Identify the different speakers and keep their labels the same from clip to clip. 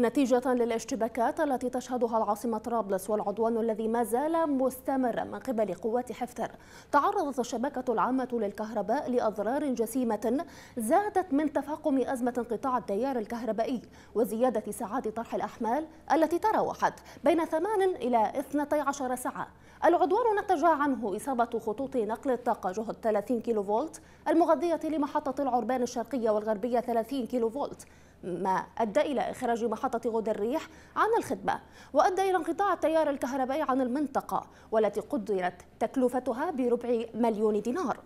Speaker 1: نتيجة للاشتباكات التي تشهدها العاصمة طرابلس والعدوان الذي ما زال مستمرا من قبل قوات حفتر تعرضت الشبكة العامة للكهرباء لأضرار جسيمة زادت من تفاقم أزمة انقطاع التيار الكهربائي وزيادة ساعات طرح الأحمال التي تراوحت بين 8 إلى 12 ساعة العدوان نتج عنه إصابة خطوط نقل الطاقة جهد 30 كيلو فولت المغذية لمحطة العربان الشرقية والغربية 30 كيلو فولت ما أدى إلى إخراج محطة غود الريح عن الخدمة وأدى إلى انقطاع التيار الكهربائي عن المنطقة والتي قدرت تكلفتها بربع مليون دينار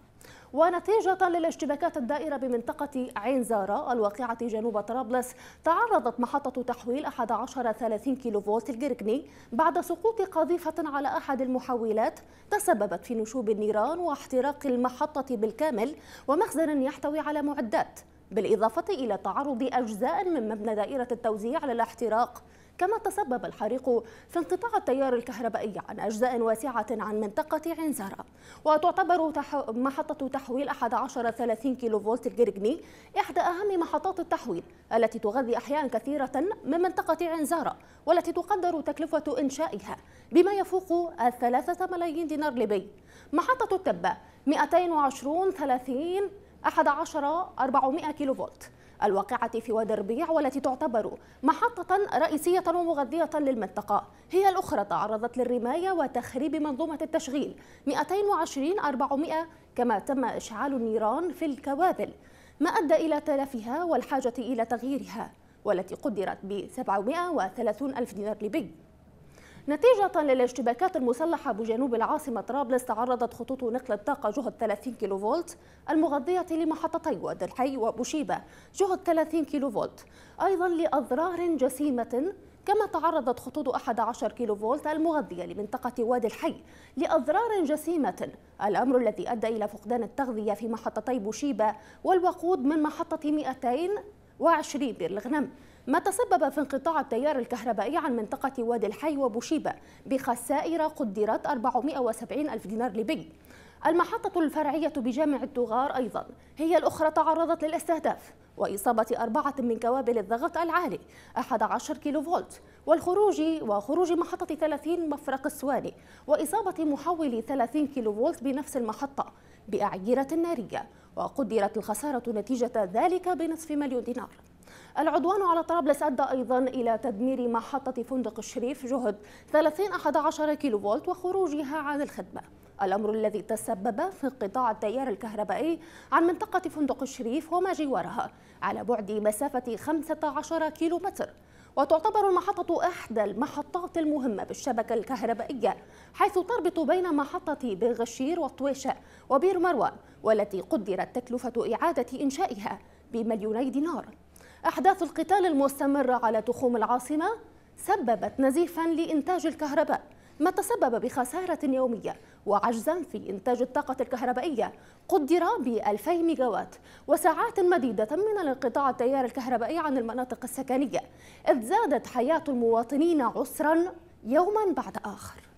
Speaker 1: ونتيجة للاشتباكات الدائرة بمنطقة عين زارة الواقعة جنوب طرابلس تعرضت محطة تحويل 11 30 كيلو فولت الجركني بعد سقوط قذيفة على أحد المحولات تسببت في نشوب النيران واحتراق المحطة بالكامل ومخزن يحتوي على معدات بالإضافة إلى تعرض أجزاء من مبنى دائرة التوزيع للاحتراق كما تسبب الحريق في انقطاع التيار الكهربائي عن أجزاء واسعة عن منطقة عنزرة وتعتبر محطة تحويل 1130 كيلو فولت الجرجني إحدى أهم محطات التحويل التي تغذي أحياء كثيرة من منطقة عنزرة والتي تقدر تكلفة إنشائها بما يفوق الثلاثة ملايين دينار ليبي محطة التبة 220 30 11 400 كيلو فولت الواقعة في وادي الربيع والتي تعتبر محطة رئيسية ومغذية للمنطقة هي الأخرى تعرضت للرماية وتخريب منظومة التشغيل 220 400 كما تم إشعال النيران في الكوابل ما أدى إلى تلفها والحاجة إلى تغييرها والتي قدرت ب 730 ألف دينار ليبي نتيجة للاشتباكات المسلحة بجنوب العاصمة طرابلس تعرضت خطوط نقل الطاقة جهد 30 كيلو فولت المغذية لمحطتي وادي الحي وبوشيبة جهد 30 كيلو فولت أيضا لأضرار جسيمة كما تعرضت خطوط 11 كيلو فولت المغذية لمنطقة وادي الحي لأضرار جسيمة الأمر الذي أدى إلى فقدان التغذية في محطتي طيب بوشيبة والوقود من محطة 220 بير الغنم ما تسبب في انقطاع التيار الكهربائي عن منطقة وادي الحي وبوشيبة بخسائر قدرت 470 ألف دينار ليبي المحطة الفرعية بجامع التغار أيضا هي الأخرى تعرضت للاستهداف وإصابة أربعة من كوابل الضغط العالي 11 كيلو فولت والخروج وخروج محطة 30 مفرق السواني وإصابة محول 30 كيلو فولت بنفس المحطة بأعيرة نارية وقدرت الخسارة نتيجة ذلك بنصف مليون دينار العدوان على طرابلس أدى أيضا إلى تدمير محطة فندق الشريف جهد 30 11 كيلو فولت وخروجها عن الخدمة الأمر الذي تسبب في انقطاع التيار الكهربائي عن منطقة فندق الشريف وما جوارها على بعد مسافة 15 كيلو متر وتعتبر المحطة إحدى المحطات المهمة بالشبكة الكهربائية حيث تربط بين محطة بغشير والطويشة وبير مروان والتي قدرت تكلفة إعادة إنشائها بمليوني دينار أحداث القتال المستمرة على تخوم العاصمة سببت نزيفا لإنتاج الكهرباء ما تسبب بخسارة يومية وعجزا في إنتاج الطاقة الكهربائية قدر ب 2000 ميجاوات وساعات مديدة من الانقطاع التيار الكهربائي عن المناطق السكنية إذ زادت حياة المواطنين عسرا يوما بعد آخر